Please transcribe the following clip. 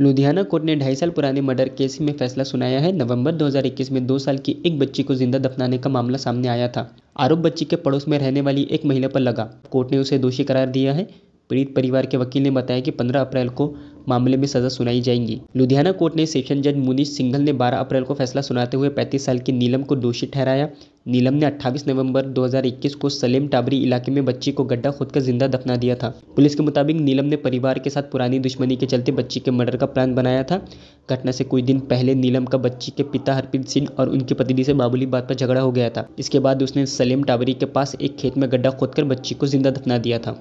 Ludhiana court ने ढाई साल पुराने मर्डर केस में फैसला सुनाया है नवंबर 2021 में दो साल की एक बच्ची को जिंदा दफनाने का मामला सामने आया था आरोप बच्ची के पड़ोस में रहने वाली एक महिला पर लगा कोर्ट ने उसे दोषी करार दिया है पीड़ित परिवार के वकील ने बताया कि 15 अप्रैल को मामले में सजा सुनाई जाएंगी लुधियाना कोर्ट ने सेशन जज मुनीष सिंघल ने 12 अप्रैल को फैसला सुनाते हुए 35 साल की नीलम को दोषी ठहराया नीलम ने 28 नवंबर 2021 को सलेम टाबरी इलाके में बच्ची को गड्ढा कर जिंदा दफना दिया था पुलिस के मुताबिक नीलम ने परिवार के साथ पुरानी दुश्मनी के चलते बच्ची के मर्डर का प्लान बनाया था घटना से कुछ दिन पहले नीलम का बच्ची के पिता हरप्रीत सिंह और उनकी पत्नी से बाबुली बात पर झगड़ा हो गया था इसके बाद उसने सलेम टाबरी के पास एक खेत में गड्ढा खोदकर बच्ची को जिंदा दफना दिया था